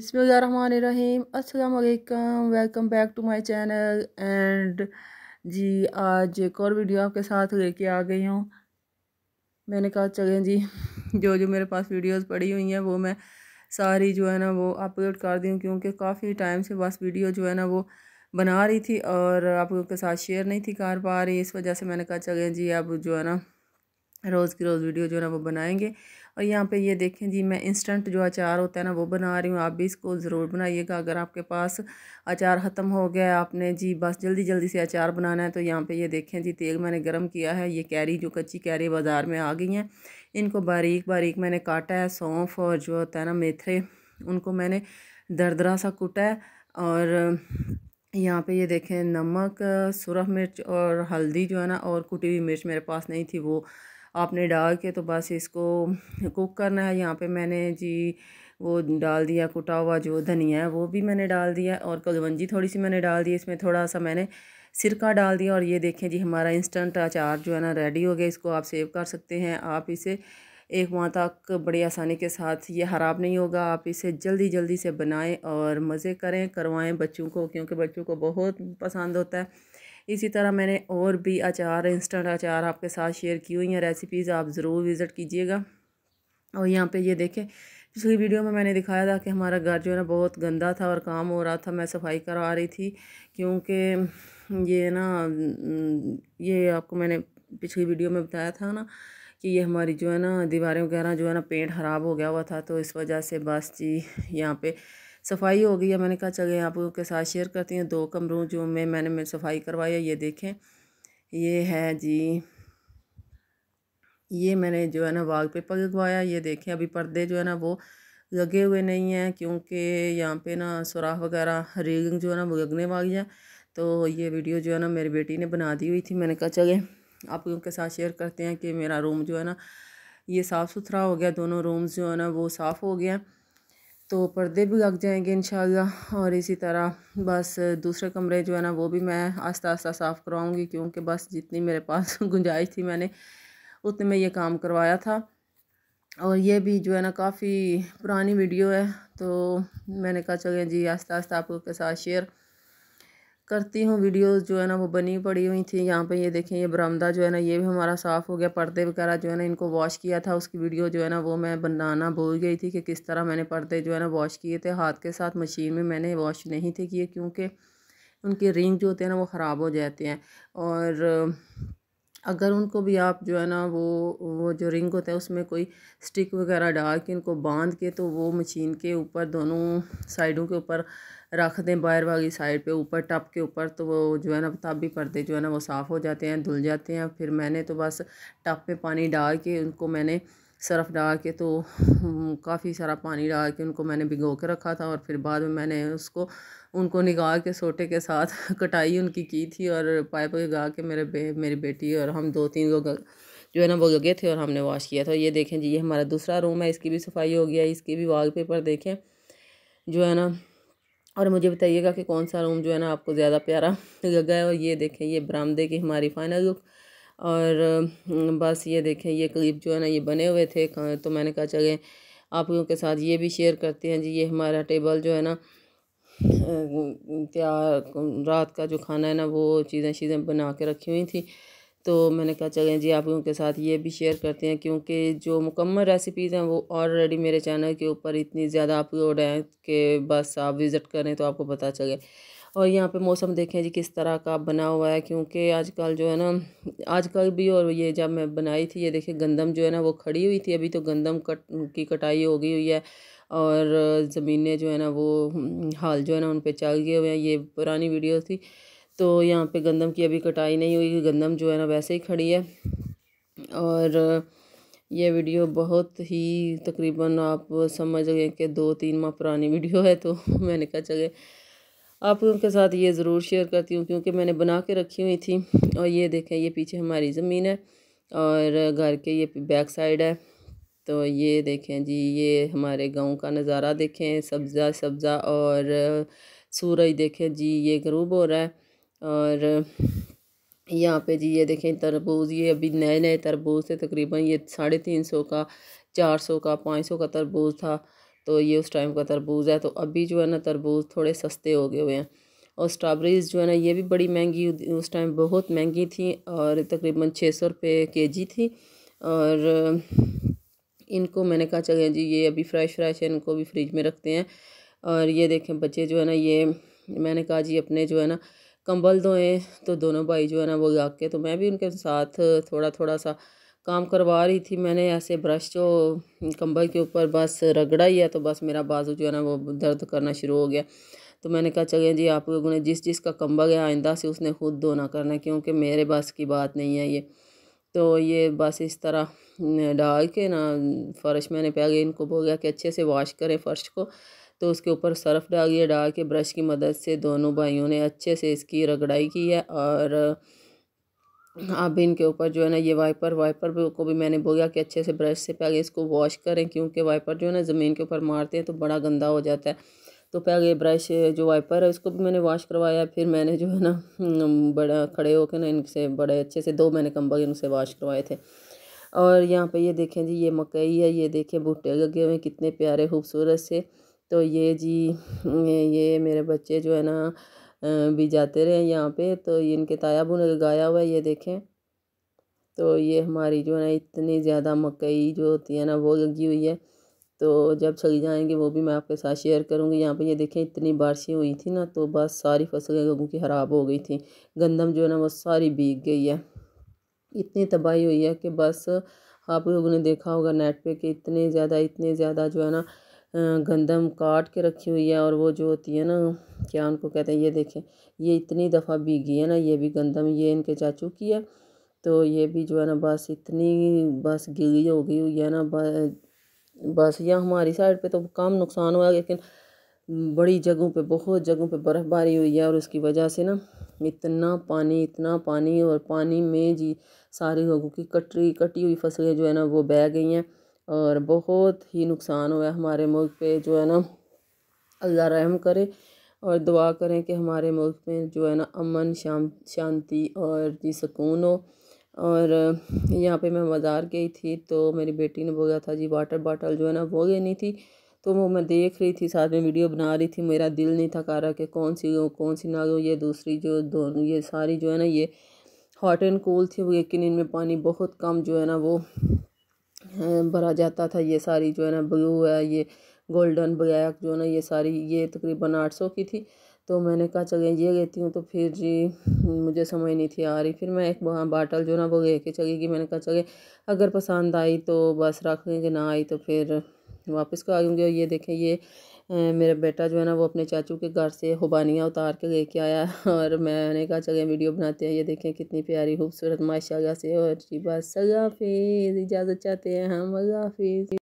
बसमीम अल्लाम welcome back to my channel and जी आज एक और वीडियो आपके साथ लेके आ गई हूँ मैंने कहा चलें जी जो जो मेरे पास वीडियोस पड़ी हुई हैं वो मैं सारी जो है ना वो अपलोड कर दी हूँ क्योंकि काफ़ी टाइम से बस वीडियो जो है ना वो बना रही थी और आप लोग के साथ शेयर नहीं थी कर पा रही इस वजह से मैंने कहा चलें जी अब जो है ना रोज़ की रोज़ वीडियो जो है ना वो बनाएंगे और यहाँ पे ये देखें जी मैं इंस्टेंट जो अचार होता है ना वो बना रही हूँ आप भी इसको ज़रूर बनाइएगा अगर आपके पास अचार ख़त्म हो गया आपने जी बस जल्दी जल्दी से अचार बनाना है तो यहाँ पे ये देखें जी तेल मैंने गर्म किया है ये कैरी जो कच्ची कैरी बाज़ार में आ गई हैं इनको बारीक बारीक मैंने काटा है सौंफ और जो होता है ना मेथरे उनको मैंने दरदरा सा कूटा है और यहाँ पे ये देखें नमक सुरख मिर्च और हल्दी जो है ना और कुटी हुई मिर्च मेरे पास नहीं थी वो आपने डाल के तो बस इसको कुक करना है यहाँ पे मैंने जी वो डाल दिया कुटा हुआ जो धनिया है वो भी मैंने डाल दिया और कलवंजी थोड़ी सी मैंने डाल दी इसमें थोड़ा सा मैंने सिरका डाल दिया और ये देखें जी हमारा इंस्टेंट अचार जो है ना रेडी हो गया इसको आप सेव कर सकते हैं आप इसे एक माह तक बड़ी आसानी के साथ ये ख़राब नहीं होगा आप इसे जल्दी जल्दी से बनाएं और मज़े करें करवाएं बच्चों को क्योंकि बच्चों को बहुत पसंद होता है इसी तरह मैंने और भी अचार इंस्टेंट अचार आपके साथ शेयर की हुई हैं रेसिपीज़ आप ज़रूर विज़िट कीजिएगा और यहाँ पे ये देखें पिछली वीडियो में मैंने दिखाया था कि हमारा घर जो है ना बहुत गंदा था और काम हो रहा था मैं सफाई करा रही थी क्योंकि ये ना ये आपको मैंने पिछली वीडियो में बताया था ना कि ये हमारी जो है ना दीवारें वगैरह जो है ना पेंट ख़राब हो गया हुआ था तो इस वजह से बस जी यहाँ पे सफाई हो गई है मैंने कहा चले आप लोगों के साथ शेयर करती हूँ दो कमरों जो में मैंने मेरी सफाई करवाई है ये देखें ये है जी ये मैंने जो है ना वाल पेपर लगवाया ये देखें अभी पर्दे जो है ना वो लगे हुए नहीं हैं क्योंकि यहाँ पे ना सुराख वगैरह रेलिंग जो है ना वो लगने वाली है तो ये वीडियो जो है ना मेरी बेटी ने बना दी हुई थी मैंने कहा चले आप लोगों के साथ शेयर करते हैं कि मेरा रूम जो है ना ये साफ़ सुथरा हो गया दोनों रूम्स जो है ना वो साफ़ हो गया तो पर्दे भी लग जाएंगे इन और इसी तरह बस दूसरे कमरे जो है ना वो भी मैं आस्ता आस्ता साफ़ करवाऊँगी क्योंकि बस जितनी मेरे पास गुंजाइश थी मैंने उतने में ये काम करवाया था और ये भी जो है ना काफ़ी पुरानी वीडियो है तो मैंने कहा चलें जी आस्ता आस्ता आपके साथ शेयर करती हूँ वीडियोस जो है ना वो बनी पड़ी हुई थी यहाँ पे ये देखें ये बरामदा जो है ना ये भी हमारा साफ़ हो गया पर्दे वगैरह जो है ना इनको वॉश किया था उसकी वीडियो जो है ना वो मैं बनाना भूल गई थी कि किस तरह मैंने पर्दे जो है ना वॉश किए थे हाथ के साथ मशीन में मैंने वॉश नहीं थे किए क्योंकि उनके रिंग जो होते हैं ना वो ख़राब हो जाते हैं और अगर उनको भी आप जो है ना वो वो जो रिंग होता है उसमें कोई स्टिक वगैरह डाल के इनको बांध के तो वो मशीन के ऊपर दोनों साइडों के ऊपर रख दें बाहर वाली साइड पे ऊपर टप के ऊपर तो वो जो है ना ताबी पर्दे जो है ना वो साफ़ हो जाते हैं धुल जाते हैं फिर मैंने तो बस टप पे पानी डाल के उनको मैंने सरफ डाल के तो हम्म, काफ़ी सारा पानी डाल के उनको मैंने भिगो के रखा था और फिर बाद में मैंने उसको उनको निगाह के सोटे के साथ कटाई उनकी की थी और पाइप गा के मेरे बे, मेरी बेटी और हम दो तीन लोग जो है ना वो लगे थे और हमने वॉश किया था ये देखें जी ये हमारा दूसरा रूम है इसकी भी सफाई हो गया इसकी भी वाल पेपर देखें जो है ना और मुझे बताइएगा कि कौन सा रूम जो है ना आपको ज़्यादा प्यारा लगा है और ये देखें ये बरामदे की हमारी फ़ाइनल लुक और हम्म, बस ये देखें ये क्लिप जो है ना ये बने हुए थे तो मैंने कहा चले आप लोगों के साथ ये भी शेयर करते हैं जी ये हमारा टेबल जो है ना तैयार रात का जो खाना है ना वो चीज़ें चीज़ें बना के रखी हुई थी तो मैंने कहा चलें जी आप लोगों के साथ ये भी शेयर करते हैं क्योंकि जो मुकम्मल रेसिपीज़ हैं वो ऑलरेडी मेरे चैनल के ऊपर इतनी ज़्यादा अपलोड हैं कि बस आप विज़िट करें तो आपको पता चले और यहाँ पे मौसम देखें जी किस तरह का बना हुआ है क्योंकि आजकल जो है ना आजकल भी और ये जब मैं बनाई थी ये देखिए गंदम जो है ना वो खड़ी हुई थी अभी तो गंदम कट की कटाई हो गई हुई है और ज़मीनें जो है ना वो हाल जो है ना उन पर चल गए हुए हैं ये पुरानी वीडियो थी तो यहाँ पर गंदम की अभी कटाई नहीं हुई गंदम जो है ना वैसे ही खड़ी है और ये वीडियो बहुत ही तकरीबन आप समझ गए कि दो तीन माह पुरानी वीडियो है तो मैंने कहा चले आप लोगों के साथ ये ज़रूर शेयर करती हूँ क्योंकि मैंने बना के रखी हुई थी और ये देखें ये पीछे हमारी ज़मीन है और घर के ये बैक साइड है तो ये देखें जी ये हमारे गांव का नज़ारा देखें सब्ज़ा सब्ज़ा और सूरज देखें जी ये गरूब हो रहा है और यहाँ पे जी ये देखें तरबूज ये अभी नए नए तरबूज थे तकरीबन ये साढ़े तीन सौ का चार सौ का पाँच सौ का तरबूज था तो ये उस टाइम का तरबूज है तो अभी जो है ना तरबूज थोड़े सस्ते हो गए हुए हैं और स्ट्रॉबेरीज़ जो है ना ये भी बड़ी महंगी उस टाइम बहुत महंगी थी और तकरीबन छः सौ रुपये के जी थी और इनको मैंने कहा चलिए जी ये अभी फ्रेश फ्रेश है इनको भी फ्रिज में रखते हैं और ये देखें बच्चे जो है ना ये मैंने कहा जी अपने जो है ना कंबल धोएँ तो दोनों भाई जो है ना वो लाग के तो मैं भी उनके साथ थोड़ा थोड़ा सा काम करवा रही थी मैंने ऐसे ब्रश जो कंबल के ऊपर बस रगड़ा ही है तो बस मेरा बाजू जो है ना वो दर्द करना शुरू हो गया तो मैंने कहा चले जी आप लोगों ने जिस जिस का कंबल है आइंदा से उसने खुद धोना करना क्योंकि मेरे बस की बात नहीं है ये तो ये बस इस तरह डाल के ना फ़र्श मैंने पहले इनको गया कि अच्छे से वॉश करें फ़र्श को तो उसके ऊपर सर्फ़ डालिए डाल के ब्रश की मदद से दोनों भाइयों ने अच्छे से इसकी रगड़ाई की है और हाँ, अब इनके ऊपर जो है ना ये वाइपर वाइपर को भी मैंने बोला कि अच्छे से ब्रश से पहले इसको वॉश करें क्योंकि वाइपर जो है ना ज़मीन के ऊपर मारते हैं तो बड़ा गंदा हो जाता है तो पहले ब्रश जो वाइपर है उसको भी मैंने वॉश करवाया फिर मैंने जो है ना बड़ा खड़े होकर ना इनसे बड़े अच्छे से दो मैंने कम्बल इनसे वॉश करवाए थे और यहाँ पर ये देखें जी ये मकई है ये देखें भुट्टे लगे हुए कितने प्यारे खूबसूरत से तो ये जी ये मेरे बच्चे जो है ना भी जाते रहे यहाँ पे तो ये इनके ताया ने गाया हुआ है ये देखें तो ये हमारी जो है ना इतनी ज़्यादा मकई जो होती है ना वो लगी हुई है तो जब चली जाएंगे वो भी मैं आपके साथ शेयर करूँगी यहाँ पे ये देखें इतनी बारिशें हुई थी ना तो बस सारी फसलें लोगों की ख़राब हो गई थी गंदम जो है ना वो सारी भीग गई है इतनी तबाही हुई है कि बस आप लोगों ने देखा होगा नेट पे कि इतने ज़्यादा इतने ज़्यादा जो है ना गंदम काट के रखी हुई है और वो जो होती है ना क्या उनको कहते हैं ये देखें ये इतनी दफ़ा भीगी है ना ये भी गंदम ये इनके चाचू की है तो ये भी जो है ना बस इतनी बस गिली हो गई हुई है ना बस यह हमारी साइड पे तो कम नुकसान हुआ लेकिन बड़ी जगहों पे बहुत जगहों पे बर्फ़बारी हुई है और उसकी वजह से ना इतना पानी इतना पानी और पानी में जी सारे लोगों की कटरी कटी हुई फसलें जो है ना वो बह गई हैं और बहुत ही नुकसान हुआ हमारे मुल्क पे जो है ना अल्लाह रहम करे और दुआ करें कि हमारे मुल्क में जो है ना अमन शाम शांति और जी सुकून हो और यहाँ पे मैं बाज़ार गई थी तो मेरी बेटी ने बोला था जी वाटर बॉटल जो है ना वो लेनी थी तो वो मैं देख रही थी साथ में वीडियो बना रही थी मेरा दिल नहीं था कर रहा कि कौन सी लूँ कौन सी ना लूँ ये दूसरी जो दोनों ये सारी जो है ना ये हॉट एंड कूल थी लेकिन इनमें पानी बहुत कम जो है ना वो भरा जाता था ये सारी जो है ना ब्लू है ये गोल्डन ब्लैक जो है ना ये सारी ये तकरीबन आठ सौ की थी तो मैंने कहा चलें ये लेती हूँ तो फिर जी मुझे समझ नहीं थी आ रही फिर मैं एक वहाँ बाटल जो ना वो लेके चली गई मैंने कहा चले अगर पसंद आई तो बस रख लेंगे ना आई तो फिर वापस को आ और ये देखें ये मेरा बेटा जो है ना वो अपने चाचू के घर से हुबानियाँ उतार के लेके आया और मैंने कहा चले वीडियो बनाते हैं ये देखें कितनी प्यारी खूबसूरत माशाला से और जी बस अल्लाह इजाज़त चाहते हैं हम अल्लाह